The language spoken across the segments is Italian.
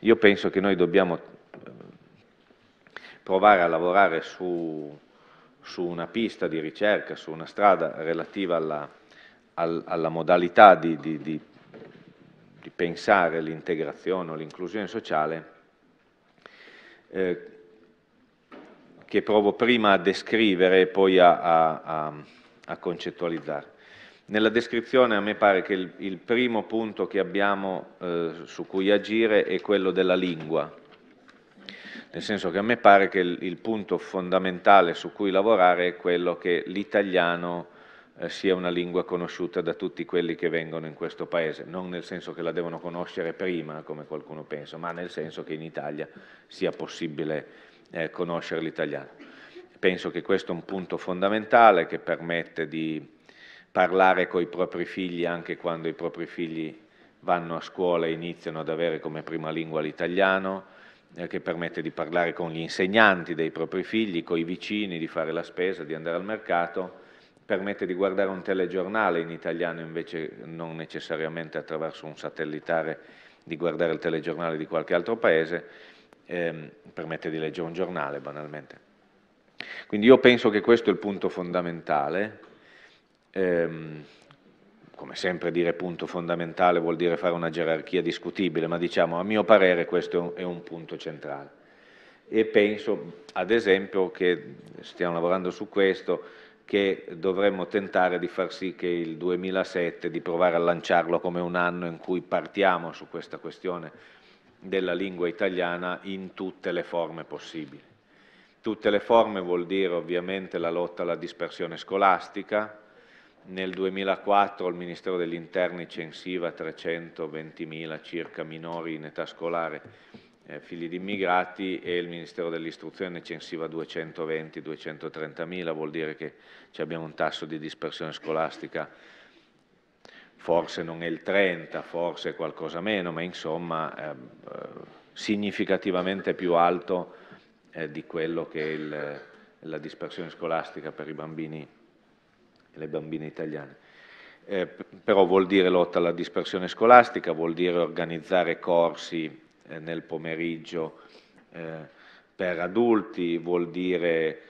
Io penso che noi dobbiamo eh, provare a lavorare su, su una pista di ricerca, su una strada relativa alla, alla modalità di, di, di, di pensare l'integrazione o l'inclusione sociale eh, che provo prima a descrivere e poi a, a, a, a concettualizzare. Nella descrizione a me pare che il, il primo punto che abbiamo eh, su cui agire è quello della lingua, nel senso che a me pare che il, il punto fondamentale su cui lavorare è quello che l'italiano eh, sia una lingua conosciuta da tutti quelli che vengono in questo paese, non nel senso che la devono conoscere prima, come qualcuno pensa, ma nel senso che in Italia sia possibile eh, conoscere l'italiano. Penso che questo è un punto fondamentale che permette di parlare con i propri figli anche quando i propri figli vanno a scuola e iniziano ad avere come prima lingua l'italiano, eh, che permette di parlare con gli insegnanti dei propri figli, con i vicini, di fare la spesa, di andare al mercato, permette di guardare un telegiornale in italiano invece non necessariamente attraverso un satellitare di guardare il telegiornale di qualche altro paese, eh, permette di leggere un giornale banalmente. Quindi io penso che questo è il punto fondamentale, ehm, come sempre dire punto fondamentale vuol dire fare una gerarchia discutibile, ma diciamo a mio parere questo è un punto centrale. E penso ad esempio che stiamo lavorando su questo, che dovremmo tentare di far sì che il 2007, di provare a lanciarlo come un anno in cui partiamo su questa questione della lingua italiana in tutte le forme possibili. Tutte le forme vuol dire ovviamente la lotta alla dispersione scolastica, nel 2004 il Ministero dell'Interno censiva 320.000 circa minori in età scolare eh, figli di immigrati e il Ministero dell'Istruzione censiva 220-230.000, vuol dire che abbiamo un tasso di dispersione scolastica forse non è il 30, forse qualcosa meno, ma insomma ehm, eh, significativamente più alto eh, di quello che è il, la dispersione scolastica per i bambini le bambine italiane. Eh, però vuol dire lotta alla dispersione scolastica, vuol dire organizzare corsi eh, nel pomeriggio eh, per adulti, vuol dire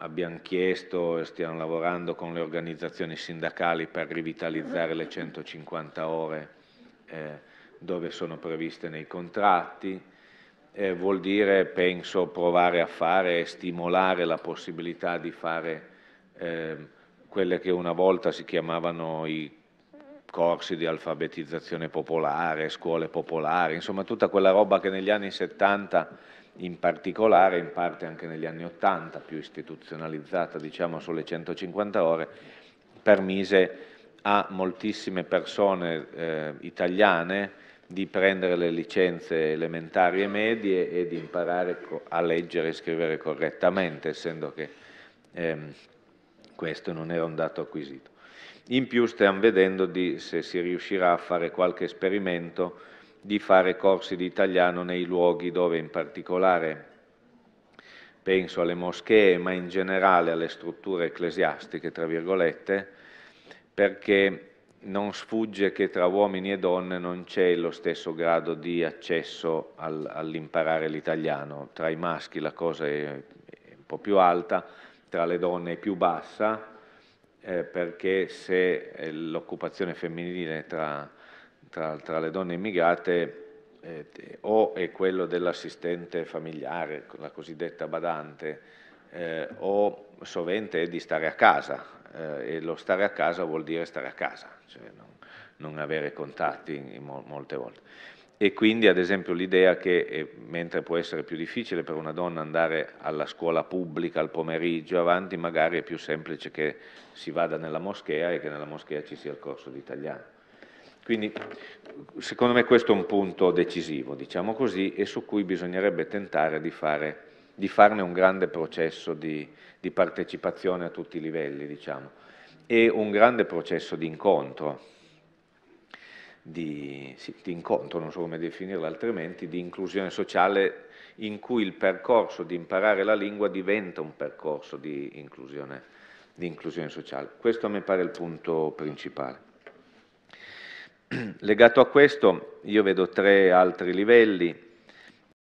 abbiamo chiesto e stiamo lavorando con le organizzazioni sindacali per rivitalizzare le 150 ore eh, dove sono previste nei contratti, eh, vuol dire, penso, provare a fare, e stimolare la possibilità di fare ehm, quelle che una volta si chiamavano i corsi di alfabetizzazione popolare, scuole popolari, insomma tutta quella roba che negli anni 70 in particolare, in parte anche negli anni 80, più istituzionalizzata diciamo sulle 150 ore, permise a moltissime persone eh, italiane di prendere le licenze elementari e medie e di imparare a leggere e scrivere correttamente, essendo che ehm, questo non era un dato acquisito. In più stiamo vedendo di, se si riuscirà a fare qualche esperimento di fare corsi di italiano nei luoghi dove in particolare penso alle moschee, ma in generale alle strutture ecclesiastiche, tra virgolette, perché non sfugge che tra uomini e donne non c'è lo stesso grado di accesso al, all'imparare l'italiano. Tra i maschi la cosa è, è un po' più alta, tra le donne è più bassa, eh, perché se eh, l'occupazione femminile tra, tra, tra, le donne immigrate eh, o è quello dell'assistente familiare, la cosiddetta badante, eh, o sovente è di stare a casa, eh, e lo stare a casa vuol dire stare a casa, cioè non, non avere contatti in, in molte volte e quindi ad esempio l'idea che eh, mentre può essere più difficile per una donna andare alla scuola pubblica al pomeriggio avanti magari è più semplice che si vada nella moschea e che nella moschea ci sia il corso di italiano. Quindi secondo me questo è un punto decisivo, diciamo così, e su cui bisognerebbe tentare di, fare, di farne un grande processo di, di partecipazione a tutti i livelli, diciamo, e un grande processo di incontro di, sì, di, incontro, non so come definirla altrimenti, di inclusione sociale in cui il percorso di imparare la lingua diventa un percorso di inclusione, di inclusione sociale. Questo a me pare il punto principale. Legato a questo io vedo tre altri livelli